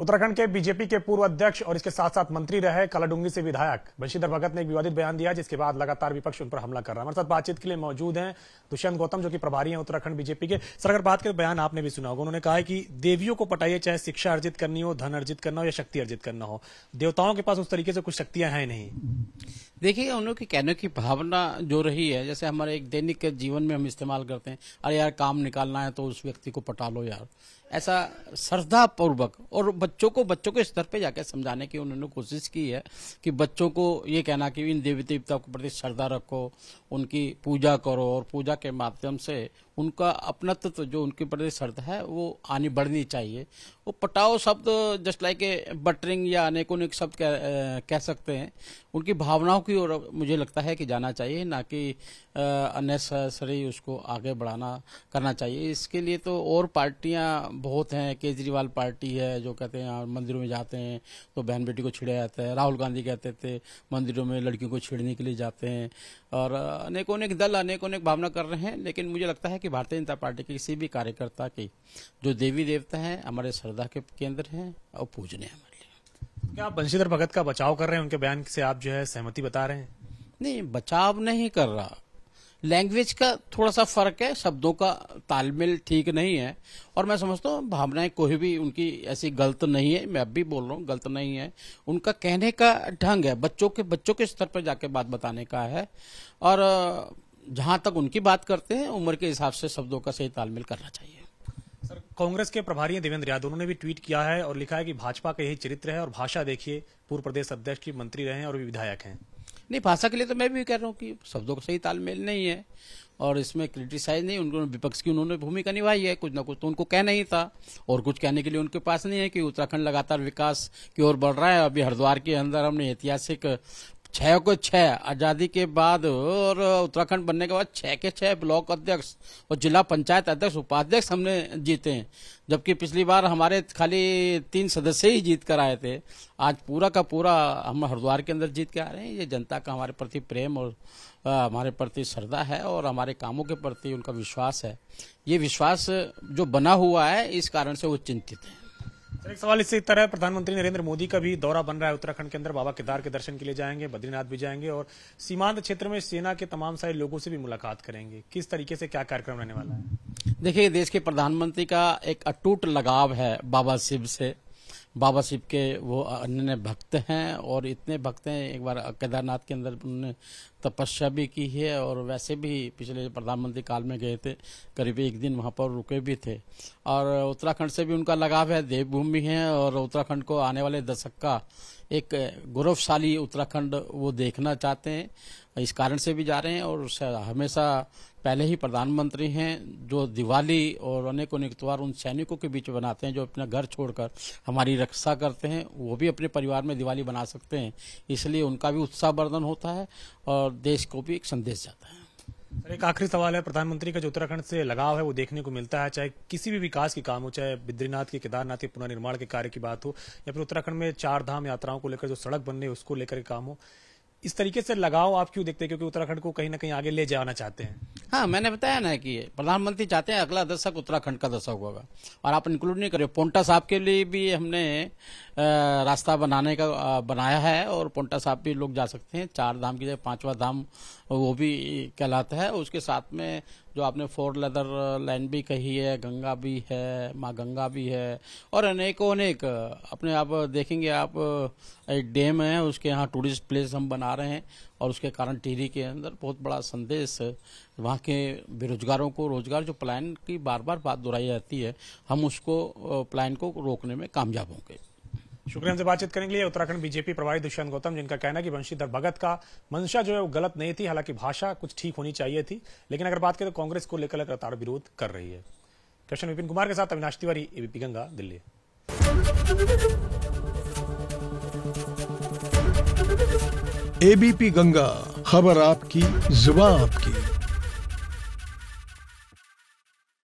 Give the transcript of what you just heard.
उत्तराखंड के बीजेपी के पूर्व अध्यक्ष और इसके साथ साथ मंत्री रहे कालाडूंगी से विधायक बंशीधर भगत ने एक विवादित बयान दिया जिसके बाद लगातार विपक्ष उन पर हमला कर रहा है हमारे साथ बातचीत के लिए मौजूद हैं दुष्यंत गौतम जो कि प्रभारी हैं उत्तराखंड बीजेपी के सर अगर बात करें बयान आपने भी सुना होगा उन्होंने कहा है कि देवियों को पटाइए चाहे शिक्षा अर्जित करनी हो धन अर्जित करना हो या शक्ति अर्जित करना हो देवताओं के पास उस तरीके से कुछ शक्तियां हैं नहीं देखिए उन लोग की कहने की भावना जो रही है जैसे हमारे एक दैनिक जीवन में हम इस्तेमाल करते हैं अरे यार काम निकालना है तो उस व्यक्ति को पटा लो यार ऐसा श्रद्धा पूर्वक और बच्चों को बच्चों के स्तर पे जाकर समझाने की उन्होंने कोशिश की है कि बच्चों को ये कहना कि इन देवी देवताओं के प्रति श्रद्धा रखो उनकी पूजा करो और पूजा के माध्यम से उनका अपनत्व तो जो उनके प्रति श्रद्धा है वो आनी बढ़नी चाहिए वो पटाओ शब्द जस्ट लाइक ए बटरिंग या अनेकों अनेक शब्द कह, कह सकते हैं उनकी भावनाओं की ओर मुझे लगता है कि जाना चाहिए ना कि अननेसेसरी उसको आगे बढ़ाना करना चाहिए इसके लिए तो और पार्टियां बहुत हैं केजरीवाल पार्टी है जो कहते हैं मंदिरों में जाते हैं तो बहन बेटी को छिड़ा जाता है राहुल गांधी कहते थे मंदिरों में लड़कियों को छिड़ने के लिए जाते हैं और अनेकों अनेक दल अनेकों अनेक भावना कर रहे हैं लेकिन मुझे लगता है कि कि भारतीय जनता पार्टी के किसी भी कार्यकर्ता की जो देवी देवता है हमारे श्रद्धा के केंद्र है और पूजने हमारे लिए क्या आप बंशीधर भगत का बचाव कर रहे हैं उनके बयान से आप जो है सहमति बता रहे हैं नहीं बचाव नहीं कर रहा लैंग्वेज का थोड़ा सा फर्क है शब्दों का तालमेल ठीक नहीं है और मैं समझता हूँ भावनाएं कोई भी उनकी ऐसी गलत नहीं है मैं अब भी बोल रहा हूँ गलत नहीं है उनका कहने का ढंग है बच्चों के बच्चों के स्तर पर जाके बात बताने का है और जहां तक उनकी बात करते हैं उम्र के हिसाब से शब्दों का सही तालमेल करना चाहिए सर कांग्रेस के प्रभारी देवेंद्र यादव उन्होंने भी ट्वीट किया है और लिखा है कि भाजपा का यही चरित्र है और भाषा देखिए पूर्व प्रदेश अध्यक्ष की मंत्री रहे हैं और विधायक हैं नहीं भाषा के लिए तो मैं भी कह रहा हूँ कि शब्दों का सही तालमेल नहीं है और इसमें क्रिटिसाइज नहीं उनको विपक्ष की उन्होंने भूमिका निभाई है कुछ ना कुछ तो उनको कहना ही था और कुछ कहने के लिए उनके पास नहीं है कि उत्तराखंड लगातार विकास की ओर बढ़ रहा है अभी हरिद्वार के अंदर हमने ऐतिहासिक छह को छह आजादी के बाद और उत्तराखंड बनने के बाद छह के छह ब्लॉक अध्यक्ष और जिला पंचायत अध्यक्ष उपाध्यक्ष हमने जीते हैं जबकि पिछली बार हमारे खाली तीन सदस्य ही जीत कर आए थे आज पूरा का पूरा हम हरिद्वार के अंदर जीत के आ रहे हैं ये जनता का हमारे प्रति प्रेम और हमारे प्रति श्रद्धा है और हमारे कामों के प्रति उनका विश्वास है ये विश्वास जो बना हुआ है इस कारण से वो चिंतित है एक सवाल इसी तरह प्रधानमंत्री नरेंद्र मोदी का भी दौरा बन रहा है उत्तराखंड के अंदर बाबा केदार के दर्शन के लिए जाएंगे बद्रीनाथ भी जाएंगे और सीमांत क्षेत्र में सेना के तमाम सारे लोगों से भी मुलाकात करेंगे किस तरीके से क्या कार्यक्रम रहने वाला है देखिए देश के प्रधानमंत्री का एक अटूट लगाव है बाबा शिव से बाबा शिव के वो अन्य भक्त हैं और इतने भक्त हैं एक बार केदारनाथ के अंदर उन्होंने तपस्या भी की है और वैसे भी पिछले प्रधानमंत्री काल में गए थे करीब एक दिन वहाँ पर रुके भी थे और उत्तराखंड से भी उनका लगाव है देवभूमि है और उत्तराखंड को आने वाले दशक का एक गौरवशाली उत्तराखंड वो देखना चाहते हैं इस कारण से भी जा रहे हैं और हमेशा पहले ही प्रधानमंत्री हैं जो दिवाली और अनेकों अनेक त्यौहार उन सैनिकों के बीच बनाते हैं जो अपना घर छोड़कर हमारी रक्षा करते हैं वो भी अपने परिवार में दिवाली बना सकते हैं इसलिए उनका भी उत्साहवर्धन होता है और देश को भी एक संदेश जाता है एक आखिरी सवाल है प्रधानमंत्री का जो उत्तराखंड से लगाव है वो देखने को मिलता है चाहे किसी भी विकास के काम हो चाहे बद्रीनाथ के केदारनाथ के पुनर्निर्माण के कार्य की बात हो या फिर उत्तराखंड में चार धाम यात्राओं को लेकर जो सड़क बनने उसको लेकर काम हो इस तरीके से लगाव आप क्यों देखते हैं क्योंकि उत्तराखंड को कहीं ना कहीं आगे ले जाना चाहते हैं हाँ मैंने बताया ना कि प्रधानमंत्री चाहते हैं अगला दशक उत्तराखंड का दशक होगा और आप इंक्लूड नहीं करे पोन्टा साहब के लिए भी हमने रास्ता बनाने का बनाया है और पोंटा साहब भी लोग जा सकते हैं चार धाम की जगह पांचवा धाम वो भी कहलाता है उसके साथ में जो आपने फोर लेदर लाइन भी कही है गंगा भी है माँ गंगा भी है और अनेकों अनेक अपने आप देखेंगे आप एक डैम है उसके यहाँ टूरिस्ट प्लेस हम बना रहे हैं और उसके कारण टिहरी के अंदर बहुत बड़ा संदेश वहाँ के बेरोजगारों को रोजगार जो प्लान की बार बार बात दोहराई जाती है हम उसको प्लान को रोकने में कामयाब होंगे शुक्रिया से बातचीत करने के लिए उत्तराखंड बीजेपी प्रभारी दुष्यंत गौतम जिनका कहना है कि वंशीधर भगत का मंशा जो है वो गलत नहीं थी हालांकि भाषा कुछ ठीक होनी चाहिए थी लेकिन अगर बात करें तो कांग्रेस को लेकर लगातार विरोध कर रही है कृष्ण विपिन कुमार के साथ अविनाश तिवारी एबीपी गंगा दिल्ली एबीपी गंगा खबर आपकी जुबा आपकी